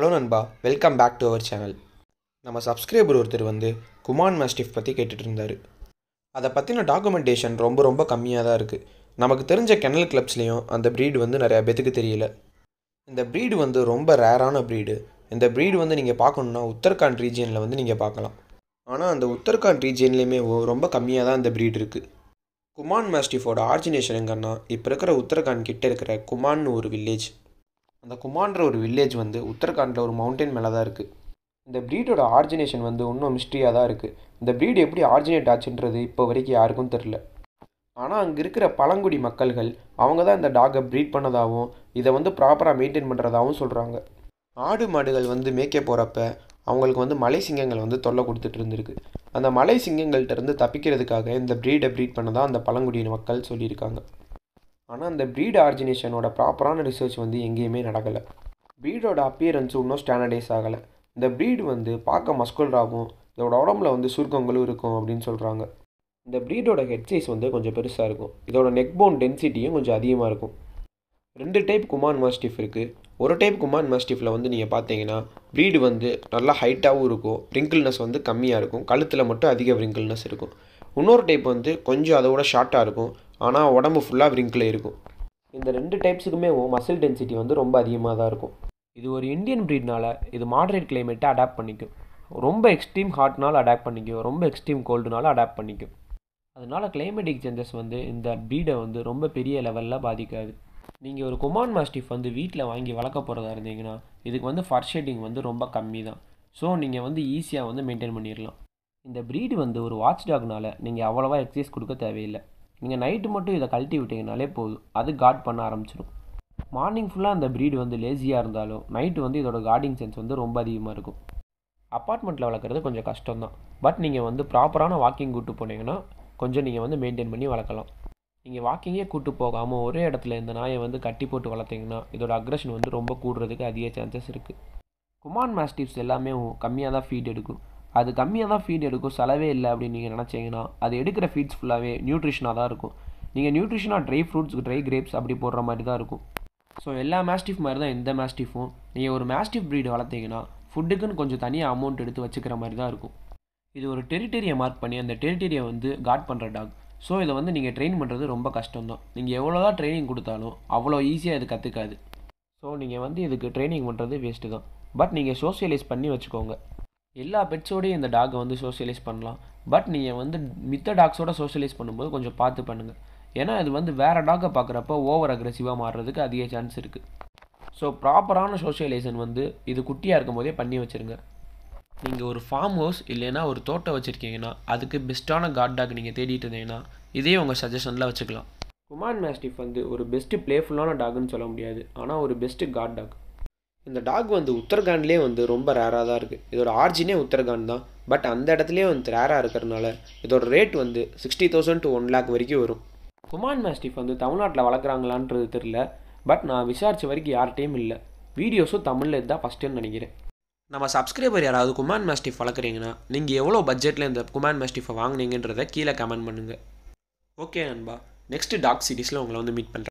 hello நண்பா welcome back to our channel நம்ம subscriber ஒருத்தர் வந்து குமான் மாஸ்டிஃப் பற்றி கேட்டுட்டு இருந்தார் அதை பற்றின டாக்குமெண்டேஷன் ரொம்ப ரொம்ப கம்மியாக தான் இருக்குது நமக்கு தெரிஞ்ச கெனல் கிளப்ஸ்லேயும் அந்த ப்ரீடு வந்து நிறையா பேத்துக்கு தெரியல இந்த ப்ரீடு வந்து ரொம்ப ரேரான ப்ரீடு இந்த ப்ரீடு வந்து நீங்கள் பார்க்கணுன்னா உத்தரகாண்ட் ரீஜியனில் வந்து நீங்கள் பார்க்கலாம் ஆனால் அந்த உத்தரகாண்ட் ரீஜியன்லேயுமே ரொம்ப கம்மியாக தான் இந்த ப்ரீடு இருக்குது குமான் மேஸ்டிஃபோட ஆர்ஜினேஷன் எங்கன்னா இப்போ இருக்கிற உத்தரகாண்ட் கிட்டே இருக்கிற குமான்னு ஒரு வில்லேஜ் அந்த குமான்ற ஒரு வில்லேஜ் வந்து உத்தரகாண்டில் ஒரு மவுண்டைன் மேலே தான் இருக்குது இந்த ப்ரீடோட ஆர்ஜினேஷன் வந்து இன்னும் மிஸ்ட்ரியாக தான் இருக்குது இந்த ப்ரீடு எப்படி ஆர்ஜினேட் ஆச்சுன்றது இப்போ வரைக்கும் யாருக்கும் தெரில ஆனால் அங்கே இருக்கிற பழங்குடி மக்கள்கள் அவங்க தான் இந்த டாகை ப்ரீட் பண்ணதாகவும் இதை வந்து ப்ராப்பராக மெயின்டைன் பண்ணுறதாகவும் சொல்கிறாங்க ஆடு மாடுகள் வந்து மேய்க்க போகிறப்ப அவங்களுக்கு வந்து மலை சிங்கங்கள் வந்து தொல்லை கொடுத்துட்டு இருந்திருக்கு அந்த மலை சிங்கங்கள்கிட்ட இருந்து தப்பிக்கிறதுக்காக இந்த ப்ரீடை ப்ரீட் பண்ண தான் அந்த பழங்குடியின மக்கள் சொல்லியிருக்காங்க ஆனால் அந்த ப்ரீட் ஆர்ஜினேஷனோட ப்ராப்பரான ரிசர்ச் வந்து எங்கேயுமே நடக்கலை ப்ரீடோட அப்பியரன்ஸ் இன்னும் ஸ்டாண்டர்டைஸ் ஆகலை இந்த ப்ரீடு வந்து பார்க்க மஸ்குல்டாகவும் இதோட உடம்புல வந்து சுருக்கங்களும் இருக்கும் அப்படின்னு சொல்கிறாங்க இந்த ப்ரீடோட ஹெட் சைஸ் வந்து கொஞ்சம் பெருசாக இருக்கும் இதோட நெக் போன் டென்சிட்டியும் கொஞ்சம் அதிகமாக இருக்கும் ரெண்டு டைப் குமான் மாஸ்டிஃப் இருக்குது ஒரு டைப் குமான் மாஸ்டிஃபில் வந்து நீங்கள் பார்த்தீங்கன்னா ப்ரீடு வந்து நல்லா ஹைட்டாகவும் இருக்கும் ரிங்கிள்னஸ் வந்து கம்மியாக இருக்கும் கழுத்தில் மட்டும் அதிக ரிங்கிள்னஸ் இருக்கும் இன்னொரு டைப் வந்து கொஞ்சம் அதோட ஷார்ட்டாக இருக்கும் ஆனால் உடம்பு ஃபுல்லாக விரிங்கில் இருக்கும் இந்த ரெண்டு டைப்ஸுக்குமே மசில் டென்சிட்டி வந்து ரொம்ப அதிகமாக தான் இருக்கும் இது ஒரு இந்தியன் ப்ரீட்னால இது மாடரேட் கிளைமேட்டை அடாப்ட் பண்ணிக்கும் ரொம்ப எக்ஸ்ட்ரீம் ஹாட்னால அடாப்ட் பண்ணிக்கும் ரொம்ப எக்ஸ்ட்ரீம் கோல்டுனாலும் அடாப்ட் பண்ணிக்கும் அதனால் கிளைமேட்டிக் சேஞ்சஸ் வந்து இந்த ப்ரீடை வந்து ரொம்ப பெரிய லெவலில் பாதிக்காது நீங்கள் ஒரு குமான் மாஸ்டிஃப் வந்து வீட்டில் வாங்கி வளர்க்க போகிறதா இருந்தீங்கன்னா இதுக்கு வந்து ஃபர் ஷேட்டிங் வந்து ரொம்ப கம்மி தான் ஸோ நீங்கள் வந்து ஈஸியாக வந்து மெயின்டைன் பண்ணிடலாம் இந்த ப்ரீடு வந்து ஒரு வாட்ச் டாக்னால் நீங்கள் அவ்வளோவா எக்ஸசைஸ் கொடுக்க தேவையில்லை நீங்கள் நைட்டு மட்டும் இதை கழட்டி விட்டிங்கனாலே போதும் அது காட் பண்ண ஆரம்பிச்சிடும் மார்னிங் ஃபுல்லாக அந்த ப்ரீடு வந்து லேசியாக இருந்தாலும் நைட்டு வந்து இதோட கார்டிங் சென்ஸ் வந்து ரொம்ப அதிகமாக இருக்கும் அப்பார்ட்மெண்ட்டில் வளர்க்குறது கொஞ்சம் கஷ்டம் தான் பட் நீங்கள் வந்து ப்ராப்பரான வாக்கிங் கூட்டு போனீங்கன்னா கொஞ்சம் நீங்கள் வந்து மெயின்டைன் பண்ணி வளர்க்கலாம் நீங்கள் வாக்கிங்கே கூட்டு போகாமல் ஒரே இடத்துல இந்த நாயை வந்து கட்டி போட்டு வளர்த்திங்கன்னா இதோட அக்ரஷன் வந்து ரொம்ப கூடுறதுக்கு அதிக சான்சஸ் இருக்குது குமான் மாஸ்டிவ்ஸ் எல்லாமே கம்மியாக தான் ஃபீட் எடுக்கும் அது கம்மியாக தான் ஃபீட் எடுக்கும் செலவே இல்லை அப்படின்னு நீங்கள் நினச்சிங்கன்னா அது எடுக்கிற ஃபீட்ஸ் ஃபுல்லாகவே நியூட்ரிஷனாக தான் இருக்கும் நீங்கள் நியூட்ரிஷனாக ட்ரை ஃப்ரூட்ஸ் ட்ரை கிரேப்ஸ் அப்படி போடுற மாதிரி தான் இருக்கும் ஸோ எல்லா மேஸ்டிஃப் மாதிரி தான் எந்த மேஸ்டிஃபும் நீங்கள் ஒரு மேஸ்டிஃப் ப்ரீடு வளர்த்தீங்கன்னா ஃபுட்டுக்குன்னு கொஞ்சம் தனியாக அமௌண்ட் எடுத்து வச்சுக்கிற மாதிரி தான் இருக்கும் இது ஒரு டெரிட்டரியை மார்க் பண்ணி அந்த டெரிட்டரியை வந்து காட் பண்ணுற டாக் ஸோ இதை வந்து நீங்கள் ட்ரெயின் பண்ணுறது ரொம்ப கஷ்டம் தான் நீங்கள் எவ்வளோ தான் ட்ரைனிங் கொடுத்தாலும் அவ்வளோ ஈஸியாக இது கற்றுக்காது ஸோ நீங்கள் வந்து இதுக்கு ட்ரைனிங் பண்ணுறது வேஸ்ட்டு தான் பட் நீங்கள் சோசியலைஸ் பண்ணி வச்சுக்கோங்க எல்லா பெட்ஸோடையும் இந்த டாகை வந்து சோஷியலைஸ் பண்ணலாம் பட் நீங்கள் வந்து மித்த டாக்ஸோட சோஷியலைஸ் பண்ணும்போது கொஞ்சம் பார்த்து பண்ணுங்கள் ஏன்னா இது வந்து வேறு டாகை பார்க்குறப்ப ஓவர் அக்ரெசிவாக மாறுறதுக்கு அதிக சான்ஸ் இருக்குது ஸோ ப்ராப்பரான சோஷியலைசேஷன் வந்து இது குட்டியாக இருக்கும் போதே பண்ணி வச்சுருங்க நீங்கள் ஒரு ஃபார்ம் ஹவுஸ் இல்லைன்னா ஒரு தோட்டம் வச்சுருக்கீங்கன்னா அதுக்கு பெஸ்ட்டான காட் டாக் நீங்கள் தேடிட்டு இருந்தீங்கன்னா இதையும் உங்கள் சஜஷனில் வச்சுக்கலாம் குமான் மேஸ்டிஃப் வந்து ஒரு பெஸ்ட்டு பிளேஃபுல்லான டாக்னு சொல்ல முடியாது ஆனால் ஒரு பெஸ்ட்டு காட் டாக் இந்த டாக் வந்து உத்தரகாண்ட்லேயே வந்து ரொம்ப ரேராக தான் இருக்குது இதோட ஆர்ஜினே உத்தரகாண்ட் தான் பட் அந்த இடத்துலேயே வந்து ரேராக இருக்கிறதுனால இதோட ரேட் வந்து sixty thousand to one lakh வரைக்கும் வரும் குமான் மேஸ்டிஃப் வந்து தமிழ்நாட்டில் வளர்க்குறாங்களான்றது தெரில பட் நான் விசாரித்த வரைக்கும் யார்கிட்டையும் இல்லை வீடியோஸும் தமிழில் தான் ஃபஸ்ட்டுன்னு நினைக்கிறேன் நம்ம சப்ஸ்கிரைபர் யாராவது குமான் மேஸ்டிஃப் வளர்க்குறீங்கன்னா நீங்கள் எவ்வளோ பட்ஜெட்டில் இந்த குமான் மேஸ்டிஃபை வாங்கினீங்கன்றதை கீழே கமெண்ட் பண்ணுங்கள் ஓகே நண்பா நெக்ஸ்ட் டாக் சீரீஸில் உங்களை வந்து மீட் பண்ணுறேன்